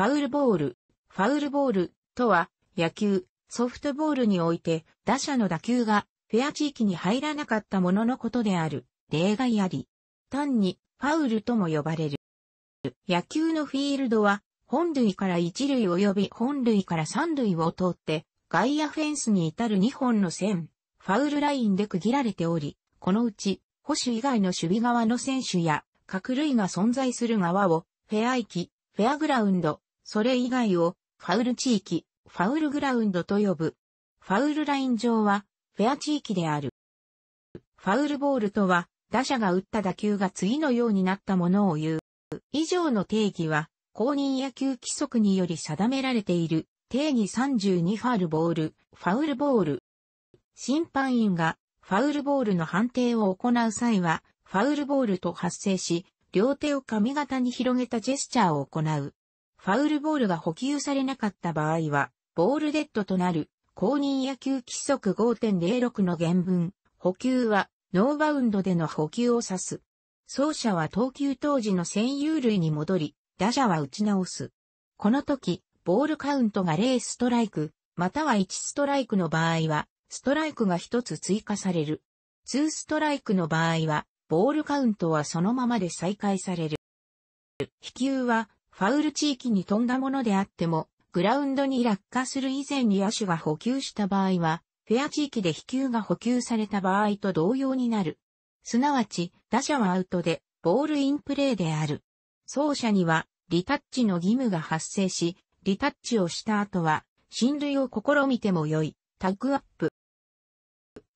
ファウルボール。ファウルボールとは、野球、ソフトボールにおいて、打者の打球が、フェア地域に入らなかったもののことである。例外あり。単に、ファウルとも呼ばれる。野球のフィールドは、本塁から一塁及び本塁から三塁を通って、外野フェンスに至る2本の線、ファウルラインで区切られており、このうち、保守以外の守備側の選手や、各類が存在する側を、フェア域、フェアグラウンド、それ以外をファウル地域、ファウルグラウンドと呼ぶ。ファウルライン上はフェア地域である。ファウルボールとは打者が打った打球が次のようになったものを言う。以上の定義は公認野球規則により定められている定義32ファウルボール、ファウルボール。審判員がファウルボールの判定を行う際は、ファウルボールと発生し、両手を髪型に広げたジェスチャーを行う。ファウルボールが補給されなかった場合は、ボールデッドとなる、公認野球規則5.06の原文、補給は、ノーバウンドでの補給を指す。走者は投球当時の占有類に戻り、打者は打ち直す。この時、ボールカウントが0ストライク、または1ストライクの場合は、ストライクが1つ追加される。2ストライクの場合は、ボールカウントはそのままで再開される。飛球は、ファウル地域に飛んだものであっても、グラウンドに落下する以前に野手が補給した場合は、フェア地域で飛球が補給された場合と同様になる。すなわち、打者はアウトで、ボールインプレーである。走者には、リタッチの義務が発生し、リタッチをした後は、進塁を試みてもよい、タッグアップ。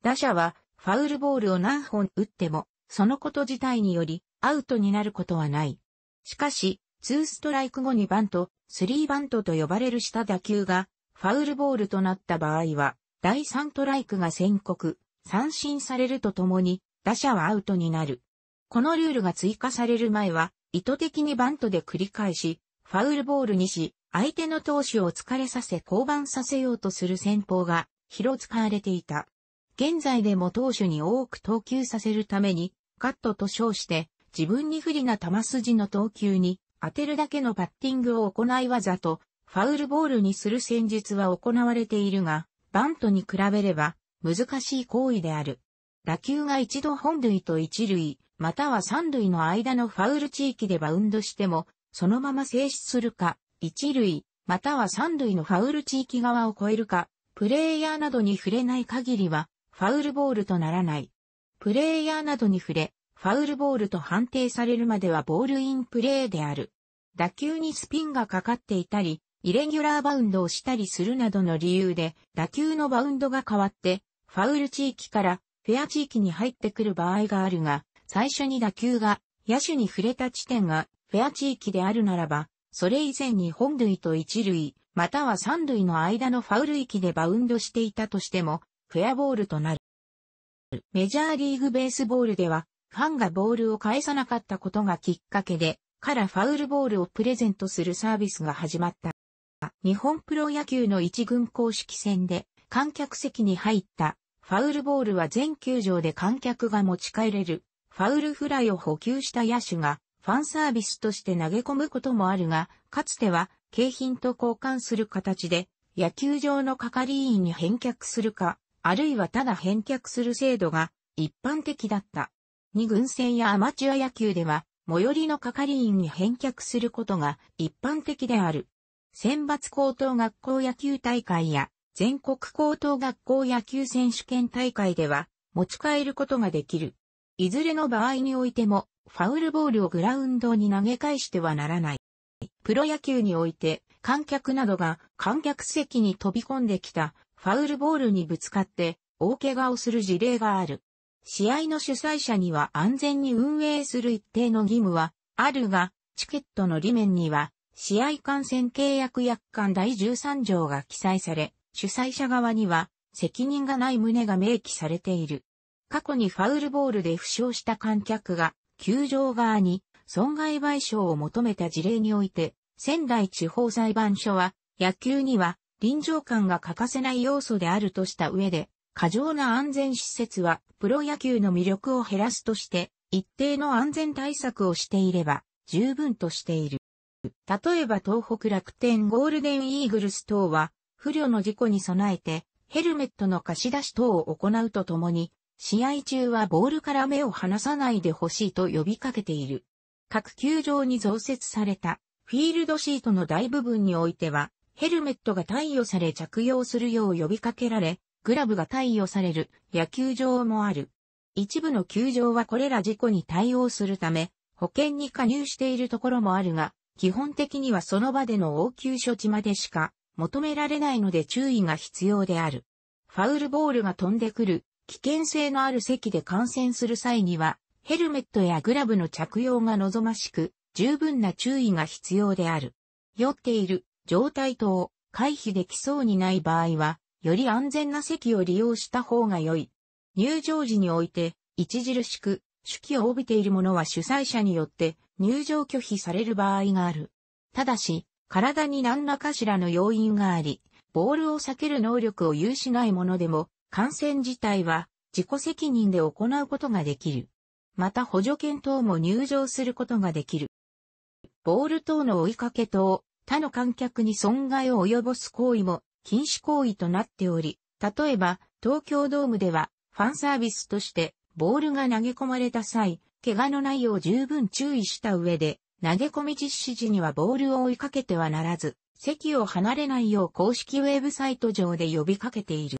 打者は、ファウルボールを何本打っても、そのこと自体により、アウトになることはない。しかし、2ストライク後にバント、3バントと呼ばれるした打球がファウルボールとなった場合は、第3トライクが宣告、三振されるとともに、打者はアウトになる。このルールが追加される前は、意図的にバントで繰り返し、ファウルボールにし、相手の投手を疲れさせ降板させようとする戦法が広使われていた。現在でも投手に多く投球させるために、カットと称して、自分に不利な球筋の投球に当てるだけのパッティングを行い技と、ファウルボールにする戦術は行われているが、バントに比べれば難しい行為である。打球が一度本塁と一塁、または三塁の間のファウル地域でバウンドしても、そのまま静止するか、一塁、または三塁のファウル地域側を超えるか、プレイヤーなどに触れない限りは、ファウルボールとならない。プレイヤーなどに触れ、ファウルボールと判定されるまではボールインプレーである。打球にスピンがかかっていたり、イレギュラーバウンドをしたりするなどの理由で、打球のバウンドが変わって、ファウル地域からフェア地域に入ってくる場合があるが、最初に打球が野手に触れた地点がフェア地域であるならば、それ以前に本塁と一塁、または三塁の間のファウル域でバウンドしていたとしても、フェアボールとなる。メジャーリーグベースボールでは、ファンがボールを返さなかったことがきっかけで、からファウルボールをプレゼントするサービスが始まった。日本プロ野球の一軍公式戦で観客席に入ったファウルボールは全球場で観客が持ち帰れるファウルフライを補給した野手がファンサービスとして投げ込むこともあるが、かつては景品と交換する形で野球場の係員に返却するか、あるいはただ返却する制度が一般的だった。二軍戦やアマチュア野球では最寄りの係員に返却することが一般的である。選抜高等学校野球大会や全国高等学校野球選手権大会では持ち帰ることができる。いずれの場合においてもファウルボールをグラウンドに投げ返してはならない。プロ野球において観客などが観客席に飛び込んできたファウルボールにぶつかって大怪我をする事例がある。試合の主催者には安全に運営する一定の義務はあるが、チケットの裏面には、試合観戦契約約款第13条が記載され、主催者側には責任がない旨が明記されている。過去にファウルボールで負傷した観客が、球場側に損害賠償を求めた事例において、仙台地方裁判所は、野球には臨場感が欠かせない要素であるとした上で、過剰な安全施設はプロ野球の魅力を減らすとして、一定の安全対策をしていれば十分としている。例えば東北楽天ゴールデンイーグルス等は、不慮の事故に備えて、ヘルメットの貸し出し等を行うとともに、試合中はボールから目を離さないでほしいと呼びかけている。各球場に増設されたフィールドシートの大部分においては、ヘルメットが貸与され着用するよう呼びかけられ、グラブが貸与される野球場もある。一部の球場はこれら事故に対応するため、保険に加入しているところもあるが、基本的にはその場での応急処置までしか求められないので注意が必要である。ファウルボールが飛んでくる危険性のある席で感染する際には、ヘルメットやグラブの着用が望ましく、十分な注意が必要である。酔っている状態等を回避できそうにない場合は、より安全な席を利用した方が良い。入場時において、著しく、手記を帯びているものは主催者によって入場拒否される場合がある。ただし、体に何らかしらの要因があり、ボールを避ける能力を有しないものでも、感染自体は自己責任で行うことができる。また補助犬等も入場することができる。ボール等の追いかけ等、他の観客に損害を及ぼす行為も禁止行為となっており、例えば、東京ドームでは、ファンサービスとして、ボールが投げ込まれた際、怪我のないよう十分注意した上で、投げ込み実施時にはボールを追いかけてはならず、席を離れないよう公式ウェブサイト上で呼びかけている。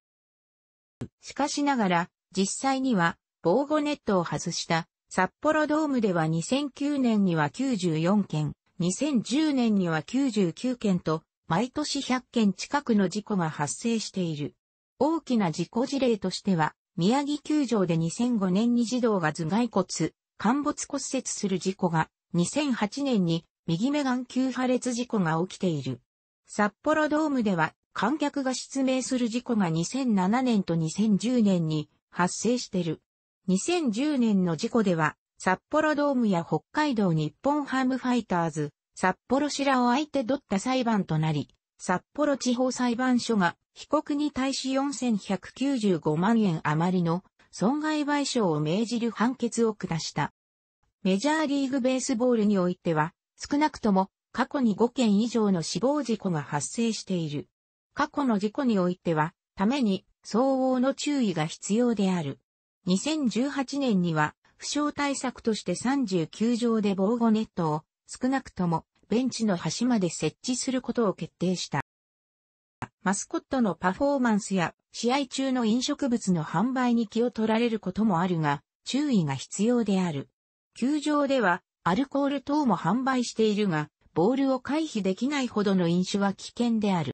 しかしながら、実際には、防護ネットを外した札幌ドームでは2009年には94件、2010年には99件と毎年100件近くの事故が発生している。大きな事故事例としては、宮城球場で2005年に児童が頭蓋骨、陥没骨折する事故が、2008年に右目眼球破裂事故が起きている。札幌ドームでは観客が失明する事故が2007年と2010年に発生している。2010年の事故では札幌ドームや北海道日本ハムファイターズ、札幌市らを相手取った裁判となり、札幌地方裁判所が被告に対し4195万円余りの損害賠償を命じる判決を下した。メジャーリーグベースボールにおいては、少なくとも過去に5件以上の死亡事故が発生している。過去の事故においては、ために相応の注意が必要である。2018年には、負傷対策として39条で防護ネットを少なくともベンチの端まで設置することを決定した。マスコットのパフォーマンスや試合中の飲食物の販売に気を取られることもあるが、注意が必要である。球場ではアルコール等も販売しているが、ボールを回避できないほどの飲酒は危険である。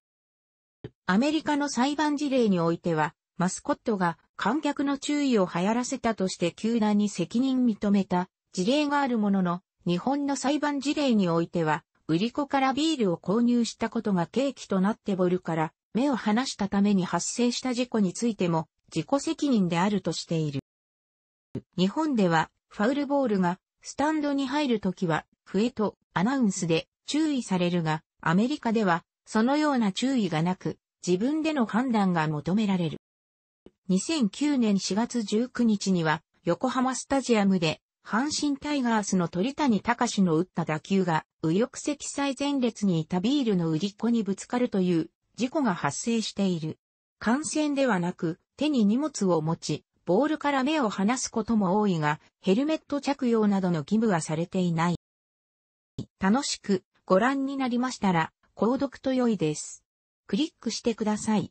アメリカの裁判事例においては、マスコットが観客の注意を流行らせたとして球団に責任認めた事例があるものの、日本の裁判事例においては、売り子からビールを購入したことが契機となってボルから目を離したために発生した事故についても自己責任であるとしている。日本ではファウルボールがスタンドに入るときは笛とアナウンスで注意されるが、アメリカではそのような注意がなく自分での判断が求められる。2009年4月19日には横浜スタジアムで阪神タイガースの鳥谷隆の打った打球が、右翼積載前列にいたビールの売り子にぶつかるという事故が発生している。感染ではなく、手に荷物を持ち、ボールから目を離すことも多いが、ヘルメット着用などの義務はされていない。楽しくご覧になりましたら、購読と良いです。クリックしてください。